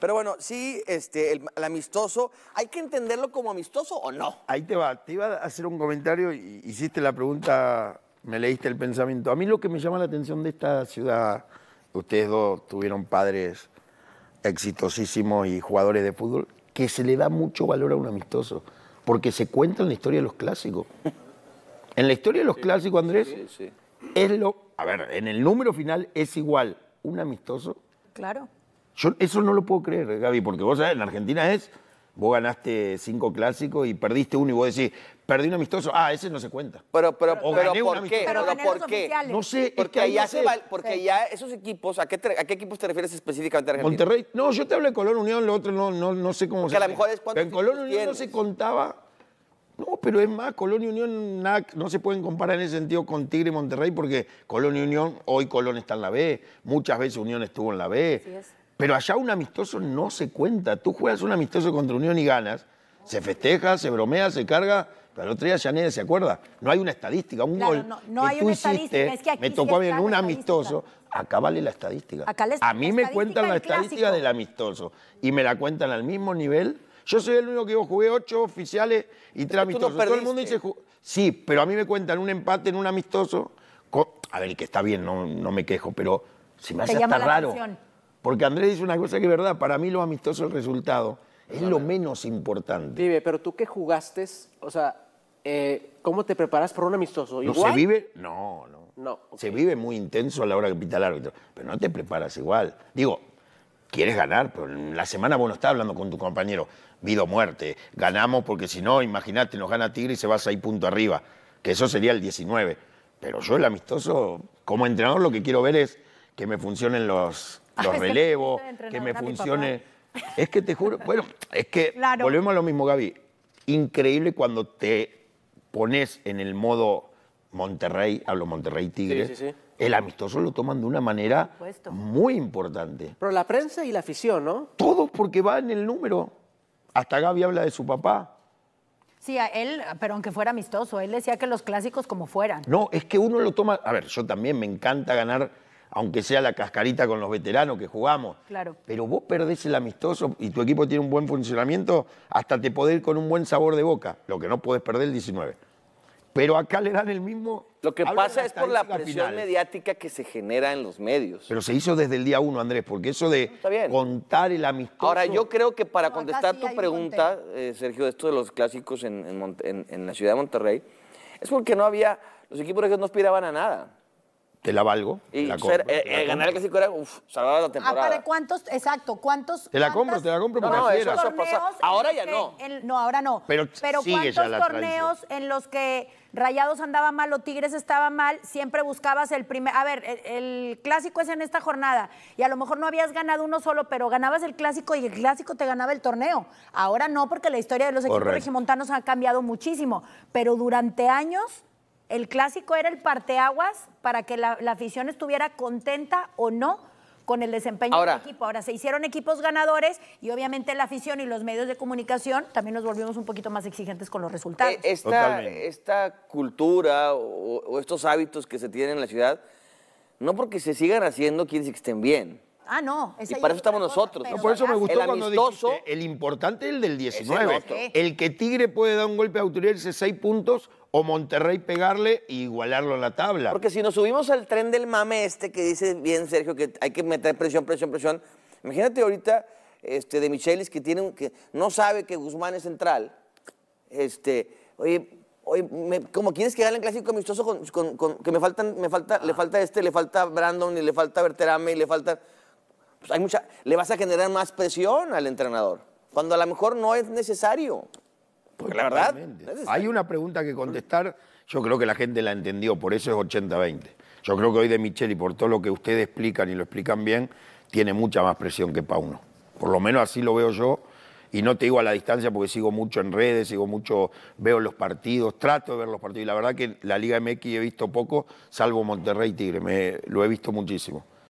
Pero bueno, sí, este, el, amistoso, ¿hay que entenderlo como amistoso o no? Ahí te va, te iba a hacer un comentario, y hiciste la pregunta, me leíste el pensamiento. A mí lo que me llama la atención de esta ciudad, ustedes dos tuvieron padres exitosísimos y jugadores de fútbol, que se le da mucho valor a un amistoso, porque se cuenta en la historia de los clásicos. En la historia de los clásicos, Andrés, es lo. A ver, en el número final es igual un amistoso. Claro. Yo eso no lo puedo creer, Gaby, porque vos sabés, en Argentina es, vos ganaste cinco clásicos y perdiste uno y vos decís, perdí un amistoso, ah, ese no se cuenta. Pero, pero, pero, ¿por qué? ¿por qué? No sé. Porque, ahí porque ya esos equipos, ¿a qué, equipos te refieres específicamente a Argentina? Monterrey, no, yo te hablo de Colón Unión, lo otro no, no, sé cómo porque se... a lo mejor es En Colón Unión no se contaba... No, pero es más, Colón Unión no se pueden comparar en ese sentido con Tigre y Monterrey porque Colón Unión, hoy Colón está en la B, muchas veces Unión estuvo en la B. Pero allá un amistoso no se cuenta. Tú juegas un amistoso contra Unión y ganas. Se festeja, se bromea, se carga, pero el otro día ya nadie se acuerda. No hay una estadística, un gol. No, hay tú una hiciste, me tocó a un amistoso. Acá vale la estadística. a mí me cuentan la estadística del amistoso y me la cuentan al mismo nivel. Yo soy el único que jugué ocho oficiales y tres amistosos. Todo el mundo dice. Sí, pero a mí me cuentan un empate en un amistoso. A ver, que está bien, no, no me quejo, pero si me hace hasta raro. Porque Andrés dice una cosa que es verdad, para mí lo amistoso el resultado, es lo menos importante. Vive, pero tú qué jugaste, o sea, eh, ¿cómo te preparas para un amistoso? ¿Igual? ¿No se vive? No, no. no Se vive muy intenso a la hora que pita el árbitro, pero no te preparas igual. Digo, quieres ganar, pero la semana vos no estás hablando con tu compañero, vida o muerte, ganamos porque si no, imagínate, nos gana Tigre y se vas ahí punto arriba, que eso sería el 19. Pero yo el amistoso, como entrenador, lo que quiero ver es que me funcionen los, lo relevo, que me funcione. Es que te juro, bueno, es que volvemos a lo mismo, Gaby. Increíble cuando te pones en el modo Monterrey, hablo Monterrey Tigre, El amistoso lo toman de una manera muy importante. Pero la prensa y la afición, ¿no? Todos porque va en el número. Hasta Gaby habla de su papá. Sí, a él, pero aunque fuera amistoso, él decía que los clásicos como fueran. No, es que uno lo toma. A ver, yo también me encanta ganar aunque sea la cascarita con los veteranos que jugamos. Claro. Pero vos perdés el amistoso y tu equipo tiene un buen funcionamiento, hasta te podés ir con un buen sabor de boca. Lo que no podés perder el 19. Pero acá le dan el mismo. Lo que pasa es por la presión mediática que se genera en los medios. Pero se hizo desde el día uno, Andrés, porque eso de contar el amistoso. Ahora, yo creo que para contestar tu pregunta, eh, Sergio, de esto de los clásicos en, en la ciudad de Monterrey, es porque no había. Los equipos no aspiraban a nada te la valgo. Y eh, eh, ganar el clásico era uf, salvar la temporada. ¿cuántos? Exacto, ¿cuántos? Te la compro, te la compro Ahora ya no. no, ahora no. Pero, Pero ¿cuántos torneos en los que Rayados andaba mal o Tigres estaba mal, siempre buscabas el primer. A ver, el, clásico es en esta jornada y a lo mejor no habías ganado uno solo, pero ganabas el clásico y el clásico te ganaba el torneo. Ahora no, porque la historia de los equipos regimontanos ha cambiado muchísimo, pero durante años el clásico era el parteaguas para que la, afición estuviera contenta o no con el desempeño del equipo. Ahora se hicieron equipos ganadores y obviamente la afición y los medios de comunicación también nos volvimos un poquito más exigentes con los resultados. E, esta, esta cultura o, estos hábitos que se tienen en la ciudad, no porque se sigan haciendo quiere decir que estén bien. Ah, no. y para eso estamos nosotros. por eso me gustó el cuando el importante el del 19. El, que Tigre puede dar un golpe de autoridad y 6 puntos, o Monterrey pegarle e igualarlo a la tabla. Porque si nos subimos al tren del mame este que dice bien Sergio que hay que meter presión, presión, presión, imagínate ahorita este, de Michelis que, tiene, que no sabe que Guzmán es central, este, oye, hoy como quieres que gane el clásico amistoso que me faltan, me falta, le ah. falta este, le falta Brandon y le falta Berterame y le falta... Pues hay mucha, le vas a generar más presión al entrenador, cuando a lo mejor no es necesario. Porque la verdad. Hay una pregunta que contestar, yo creo que la gente la entendió, por eso es 80-20. Yo creo que hoy de y por todo lo que ustedes explican y lo explican bien, tiene mucha más presión que Pauno. Por lo menos así lo veo yo. Y no te digo a la distancia porque sigo mucho en redes, sigo mucho, veo los partidos, trato de ver los partidos. Y la verdad que la Liga MX he visto poco, salvo Monterrey Tigre, me, lo he visto muchísimo.